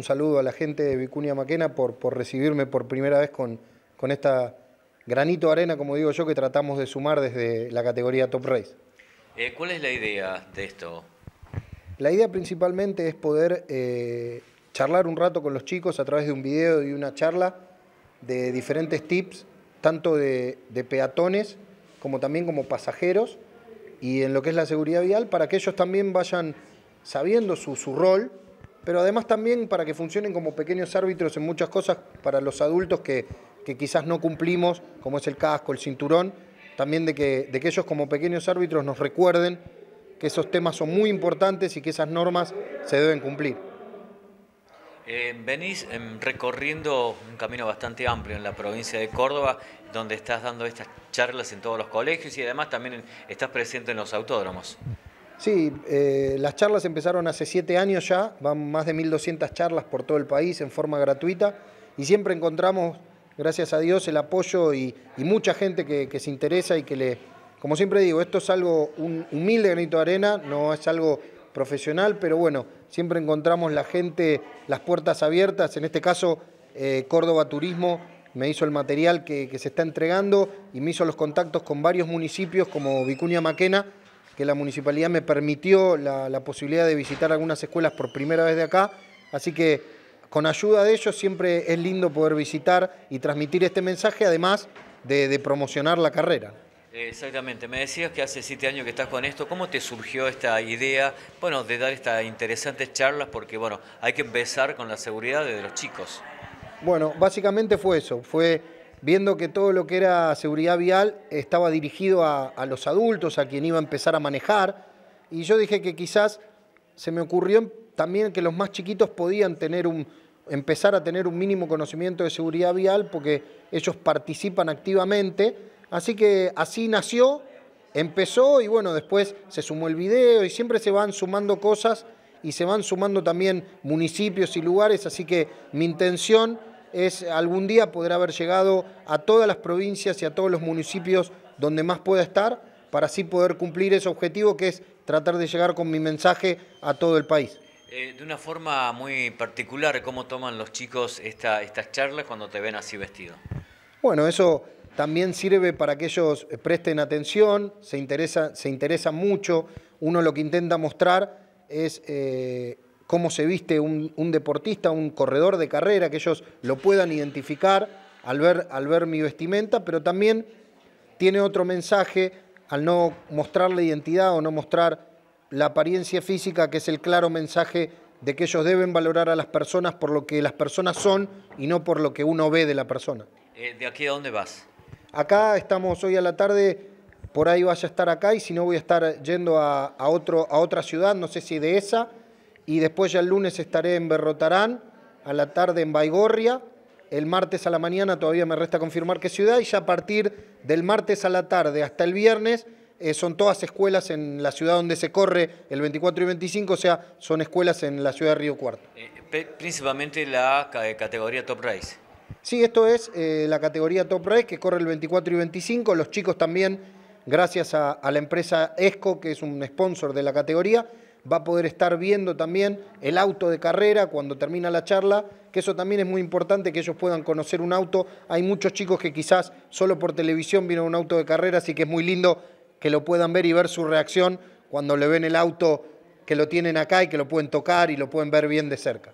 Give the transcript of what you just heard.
Un saludo a la gente de Vicuña Maquena por, recibirme por primera vez con, con esta granito arena, como digo yo, que tratamos de sumar desde la categoría Top Race. Eh, ¿Cuál es la idea de esto? La idea principalmente es poder eh, charlar un rato con los chicos a través de un video y una charla de diferentes tips, tanto de, peatones como también como pasajeros, y en lo que es la seguridad vial, para que ellos también vayan sabiendo su rol pero además también para que funcionen como pequeños árbitros en muchas cosas para los adultos que, quizás no cumplimos, como es el casco, el cinturón, también de que, ellos como pequeños árbitros nos recuerden que esos temas son muy importantes y que esas normas se deben cumplir. Eh, venís em, recorriendo un camino bastante amplio en la provincia de Córdoba, donde estás dando estas charlas en todos los colegios y además también estás presente en los autódromos. Sí, eh, las charlas empezaron hace siete años ya, van más de 1.200 charlas por todo el país en forma gratuita y siempre encontramos, gracias a Dios, el apoyo y, mucha gente que, se interesa y que le... Como siempre digo, esto es algo, un humilde granito de arena, no es algo profesional, pero bueno, siempre encontramos la gente, las puertas abiertas, en este caso eh, Córdoba Turismo me hizo el material que, que, se está entregando y me hizo los contactos con varios municipios como Vicuña Maquena, que la municipalidad me permitió la, posibilidad de visitar algunas escuelas por primera vez de acá, así que con ayuda de ellos siempre es lindo poder visitar y transmitir este mensaje, además de, promocionar la carrera. Exactamente, me decías que hace siete años que estás con esto, ¿cómo te surgió esta idea, bueno, de dar estas interesantes charlas? Porque, bueno, hay que empezar con la seguridad de los chicos. Bueno, básicamente fue eso, fue viendo que todo lo que era seguridad vial estaba dirigido a, los adultos, a quien iba a empezar a manejar, y yo dije que quizás se me ocurrió también que los más chiquitos podían tener un, empezar a tener un mínimo conocimiento de seguridad vial porque ellos participan activamente, así que así nació, empezó y bueno, después se sumó el video y siempre se van sumando cosas y se van sumando también municipios y lugares, así que mi intención es algún día poder haber llegado a todas las provincias y a todos los municipios donde más pueda estar para así poder cumplir ese objetivo que es tratar de llegar con mi mensaje a todo el país. Eh, de una forma muy particular, ¿cómo toman los chicos estas charlas cuando te ven así vestido? Bueno, eso también sirve para que ellos eh, presten atención, se interesa se interesa mucho. Uno lo que intenta mostrar es eh, cómo se viste un, deportista, un corredor de carrera, que ellos lo puedan identificar al ver, mi vestimenta, pero también tiene otro mensaje al no mostrar la identidad o no mostrar la apariencia física, que es el claro mensaje de que ellos deben valorar a las personas por lo que las personas son y no por lo que uno ve de la persona. Eh, ¿De aquí a dónde vas? Acá estamos hoy a la tarde, por ahí vaya a estar acá y si no voy a estar yendo a, a otra ciudad, no sé si de esa y después ya el lunes estaré en Berrotarán, a la tarde en Baigorria, el martes a la mañana todavía me resta confirmar qué ciudad y ya a partir del martes a la tarde hasta el viernes eh, son todas escuelas en la ciudad donde se corre el 24 y 25, o sea, son escuelas en la ciudad de Río Cuarto. Eh, principalmente la eh, categoría Top Race. Sí, esto es la categoría Top Race que corre el 24 y 25, los chicos también, gracias a la empresa ESCO, que es un sponsor de la categoría, va a poder estar viendo también el auto de carrera cuando termina la charla, que eso también es muy importante, que ellos puedan conocer un auto. Hay muchos chicos que quizás solo por televisión vieron un auto de carrera, así que es muy lindo que lo puedan ver y ver su reacción cuando le ven el auto que lo tienen acá y que lo pueden tocar y lo pueden ver bien de cerca.